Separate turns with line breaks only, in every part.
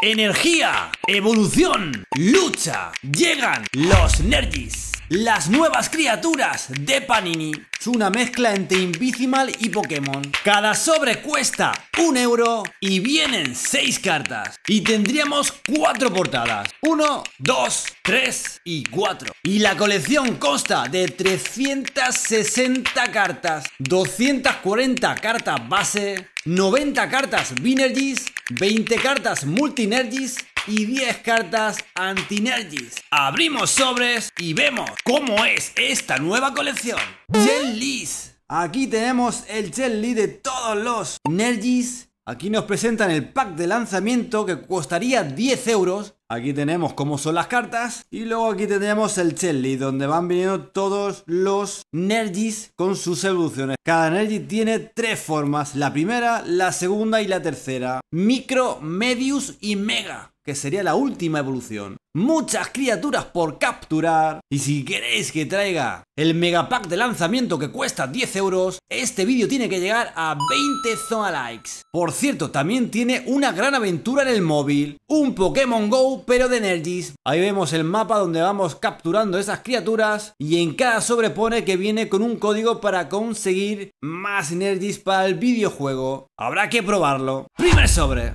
Energía, evolución, lucha. Llegan los Nergis, las nuevas criaturas de Panini. Es una mezcla entre Invisimal y Pokémon. Cada sobre cuesta un euro y vienen seis cartas. Y tendríamos cuatro portadas. 1, 2, 3 y 4. Y la colección consta de 360 cartas, 240 cartas base, 90 cartas Binergies, 20 cartas Multinergies y 10 cartas Antinergies. Abrimos sobres y vemos cómo es esta nueva colección. Gel Aquí tenemos el Jelly de todos los Nergies, Aquí nos presentan el pack de lanzamiento que costaría 10 euros. Aquí tenemos cómo son las cartas. Y luego aquí tenemos el Chelly, donde van viniendo todos los Nergis con sus evoluciones. Cada nerdy tiene tres formas. La primera, la segunda y la tercera. Micro, Medius y Mega que sería la última evolución. Muchas criaturas por capturar. Y si queréis que traiga el megapack de lanzamiento que cuesta 10 euros, este vídeo tiene que llegar a 20 zona likes. Por cierto, también tiene una gran aventura en el móvil. Un Pokémon Go, pero de Energies. Ahí vemos el mapa donde vamos capturando esas criaturas. Y en cada sobrepone que viene con un código para conseguir más Energies para el videojuego. Habrá que probarlo. Primer sobre.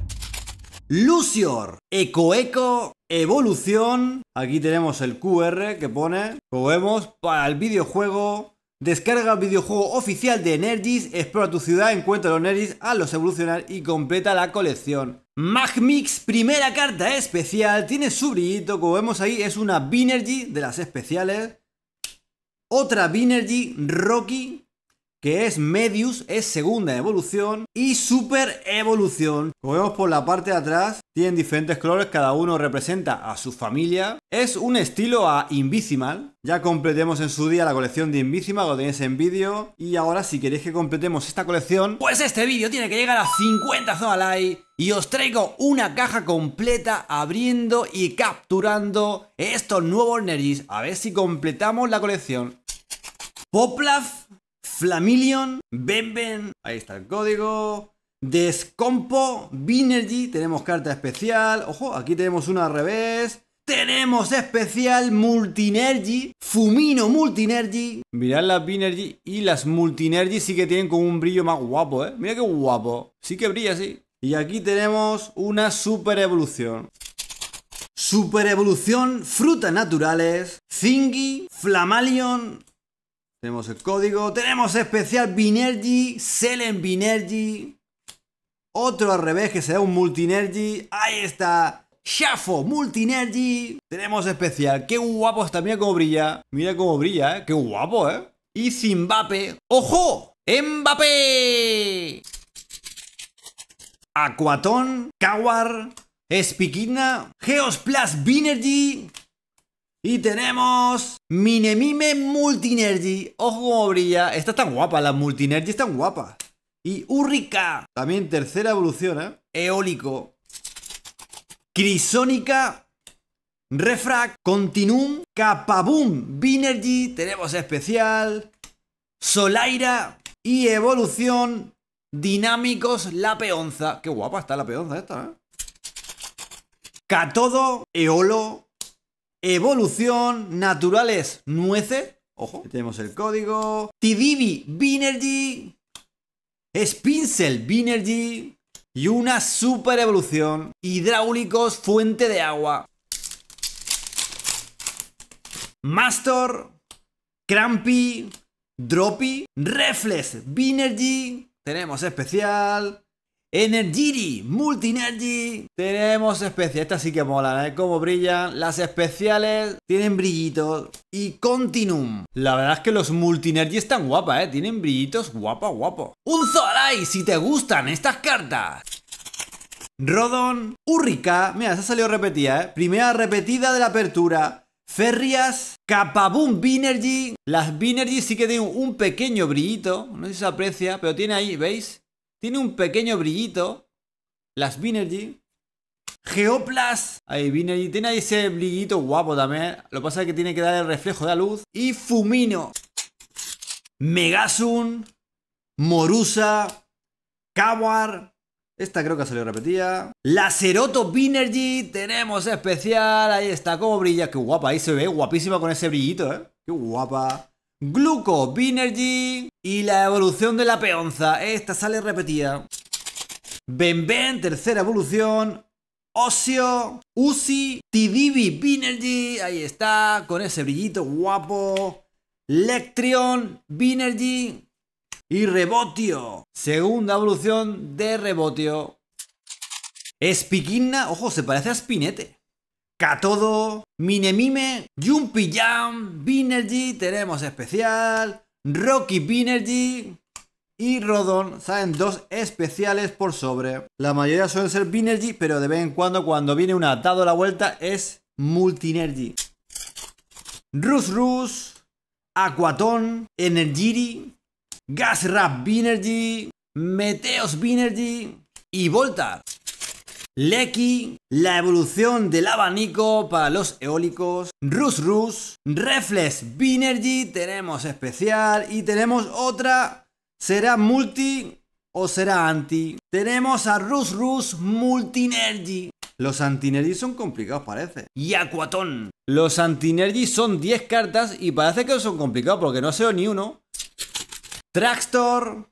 Lucior, Eco Eco, Evolución. Aquí tenemos el QR que pone, como vemos, para el videojuego. Descarga el videojuego oficial de Energies. explora tu ciudad, encuentra los Energies a los evolucionar y completa la colección. Magmix, primera carta especial, tiene su brillito, como vemos ahí, es una Binergy de las especiales. Otra Binergy Rocky que es Medius, es segunda evolución y super evolución. Como vemos por la parte de atrás, tienen diferentes colores, cada uno representa a su familia. Es un estilo a Invisimal. Ya completemos en su día la colección de Invisimal, lo tenéis en vídeo. Y ahora si queréis que completemos esta colección, pues este vídeo tiene que llegar a 50 zonas y os traigo una caja completa abriendo y capturando estos nuevos Neris. A ver si completamos la colección. Poplaf Flamillion, Benben, ahí está el código. Descompo, Binergy, tenemos carta especial. Ojo, aquí tenemos una al revés. Tenemos especial Multinergy, Fumino Multinergy. Mirad las Binergy y las Multinergy sí que tienen como un brillo más guapo, ¿eh? Mira qué guapo. Sí que brilla, sí. Y aquí tenemos una super evolución. Super evolución, frutas naturales, Zingy, Flamalion, tenemos el código. Tenemos especial Binergy. Selen Binergy. Otro al revés que será un Multinergy. Ahí está. Shafo Multinergy. Tenemos especial. Qué guapo está. Mira cómo brilla. Mira cómo brilla, ¿eh? Qué guapo, ¿eh? Y Zimbape. ¡Ojo! ¡Mbappé! Aquatón. Kawar. Spikina. Geosplas Binergy. Y tenemos Minemime Multinergy. Ojo como brilla. está tan guapa, la Multinergy están tan guapa. Y Urrika. También tercera evolución, ¿eh? Eólico. Crisónica. Refract. Continuum. Capaboom. Binergy. Tenemos especial. Solaira. Y evolución. Dinámicos. La peonza. Qué guapa está la peonza esta, ¿eh? Catodo. Eolo. Evolución, naturales, nueces. Ojo, tenemos el código. Tidibi, Binergy. Spincel, Binergy. Y una super evolución. Hidráulicos, fuente de agua. Master, Crampy, Droppy, Reflex, Binergy. Tenemos especial. Energy, Multinergy. Tenemos especiales, estas sí que molan, ¿eh? Como brillan. Las especiales tienen brillitos. Y Continuum. La verdad es que los Multinergy están guapas, ¿eh? Tienen brillitos guapa, guapo. Un Zorai, si te gustan estas cartas. Rodon, Urrika, Mira, esa salió repetida, ¿eh? Primera repetida de la apertura. Ferrias, Capaboom Binergy. Las Binergy sí que tienen un pequeño brillito. No sé si se aprecia, pero tiene ahí, ¿veis? Tiene un pequeño brillito. Las Binergy. Geoplas. Ahí Binergy. Tiene ahí ese brillito guapo también. Lo que pasa es que tiene que dar el reflejo de la luz. Y Fumino. Megasun. Morusa. Kawar. Esta creo que salido repetida. Laceroto Binergy. Tenemos especial. Ahí está. Cómo brilla. Qué guapa. Ahí se ve guapísima con ese brillito, ¿eh? Qué guapa. Gluco Binergy. Y la evolución de la peonza. Esta sale repetida. Ben Ben, tercera evolución. Osio, Uzi, Tidibi, Binergy, ahí está, con ese brillito guapo. Lectrion, Binergy y Rebotio. Segunda evolución de Rebotio. Espiquina, ojo, se parece a Spinete. Catodo, Minemime, Jumpy Jam, Binergy, tenemos especial. Rocky Binergy y Rodon salen dos especiales por sobre. La mayoría suelen ser Binergy, pero de vez en cuando, cuando viene un atado a la vuelta, es Multinergy. Rus Rus, Aquatón, Energiri, Rap Binergy, Meteos Binergy y Volta. Lecky la evolución del abanico para los eólicos, Rus Rus, Reflex Binergy, tenemos especial y tenemos otra, será multi o será anti. Tenemos a Rus Rus Multinergy. Los antinergy son complicados, parece. Y Aquatón. Los antinergy son 10 cartas y parece que son complicados porque no sé ni uno. Traxtor,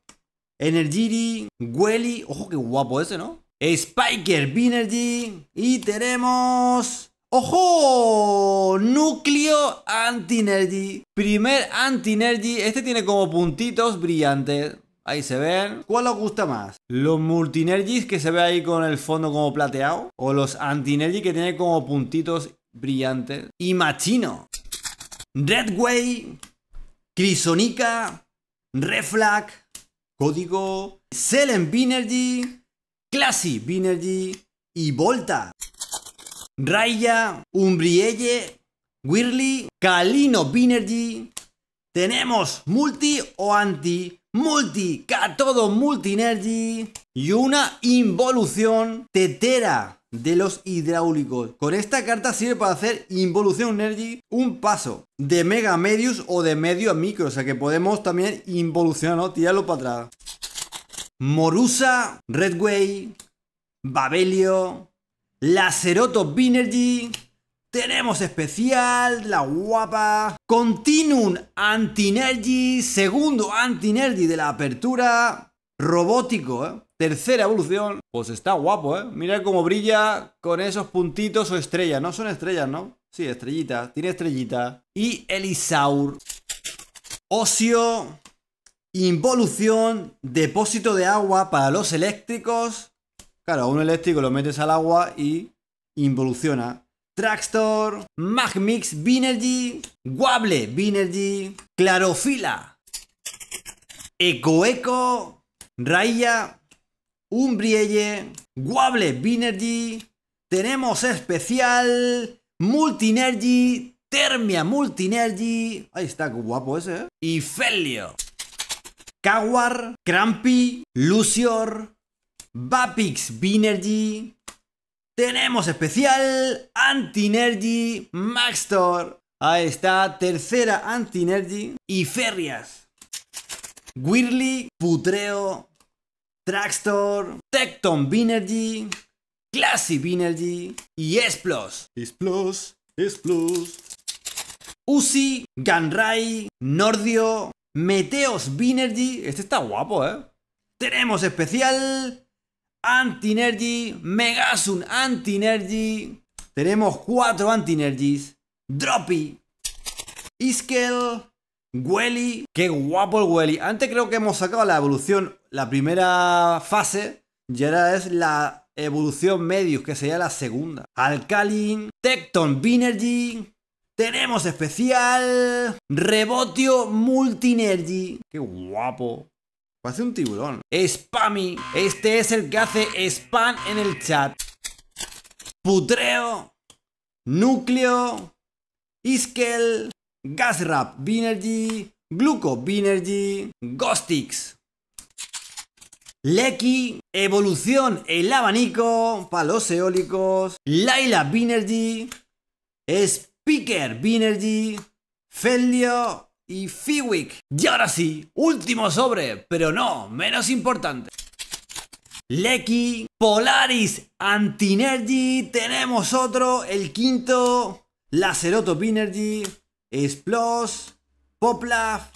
Energiri, Welly. Ojo, qué guapo ese, ¿no? Spiker Binergy y tenemos... ¡Ojo! Núcleo Anti-Energy. Primer Anti-Energy. Este tiene como puntitos brillantes. Ahí se ven. ¿Cuál os gusta más? ¿Los multinergies que se ve ahí con el fondo como plateado? ¿O los Energy que tiene como puntitos brillantes? Y Machino. Redway. Crisonica. Reflag. Código. Selen Binergy. Classy, Binergy y Volta. Raya, Umbrielle, Whirly, Calino, Binergy. Tenemos multi o anti, multi, multi energy y una involución tetera de los hidráulicos. Con esta carta sirve para hacer involución energy un paso de mega medius o de medio a micro. O sea que podemos también involucionar, ¿no? Tirarlo para atrás. Morusa, Redway, Babelio, Laceroto Binergy. Tenemos especial, la guapa, Continuum Antinergy, segundo Antinergy de la apertura, robótico, ¿eh? tercera evolución. Pues está guapo, ¿eh? Mira cómo brilla con esos puntitos o estrellas, ¿no? Son estrellas, ¿no? Sí, estrellitas, tiene estrellitas. Y Elisaur, Ocio. Involución, depósito de agua para los eléctricos. Claro, a un eléctrico lo metes al agua y involuciona. Traxtor, Magmix, Vinergy, Guable, Vinergy Clarofila, Eco-Eco, Raya, Umbrielle, Guable, Vinergy, Tenemos especial Multinergy, Termia Multinergy. Ahí está, qué guapo ese, ¿eh? Y Felio. Kawar, Crampy, Lucior, Vapix, Binergy. Tenemos especial Antinergy, Maxtor. Ahí está, tercera Antinergy y Ferrias. Whirly, Putreo, Traxtor, Tecton Binergy, Classy Binergy y Explos, Esplos, Explos, Uzi, Ganrai, Nordio, Meteos Binergy. Este está guapo, ¿eh? Tenemos especial. Anti-Energy. Megasun Anti-Energy. Tenemos cuatro Anti-Energies. Droppy. Iskel. Welly. Qué guapo el Welly. Antes creo que hemos sacado la evolución. La primera fase. Y ahora es la evolución medius, que sería la segunda. Alcalin. Tecton Binergy. Tenemos especial Rebotio Multinergy. Qué guapo. Parece un tiburón. Spammy. Este es el que hace spam en el chat. Putreo. Núcleo. Iskel. Gasrap Binergy. Gluco Binergy. Ghostix. Leki, Evolución, el abanico, palos eólicos, Laila Binergy, es Picker, Binergy, Felio y Fiwick. Y ahora sí, último sobre, pero no, menos importante. Leki Polaris, Antinergy, tenemos otro, el quinto, Laceroto Venergy, Explos Poplaf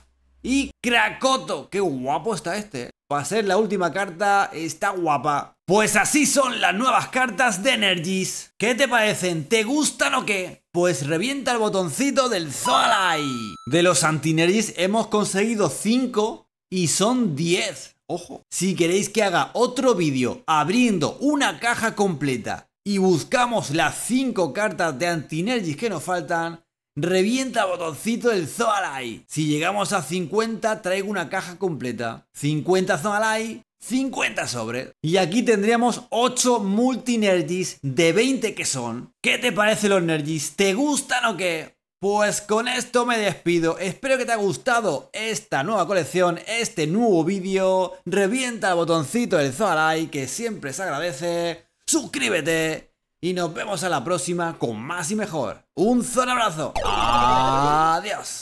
y Krakoto. Qué guapo está este. ¿eh? va a ser la última carta, está guapa. Pues así son las nuevas cartas de Energies. ¿Qué te parecen? ¿Te gustan o qué? Pues revienta el botoncito del Zorai. De los antinergis hemos conseguido 5 y son 10. Ojo. Si queréis que haga otro vídeo abriendo una caja completa y buscamos las 5 cartas de antinergis que nos faltan, Revienta el botoncito del Zoalai. Si llegamos a 50, traigo una caja completa. 50 Zoalai, 50 sobre. Y aquí tendríamos 8 multi-nergies. de 20 que son. ¿Qué te parecen los nergies? ¿Te gustan o qué? Pues con esto me despido, espero que te haya gustado esta nueva colección, este nuevo vídeo, revienta el botoncito del Like. que siempre se agradece, suscríbete y nos vemos a la próxima con más y mejor. Un zona abrazo, adiós.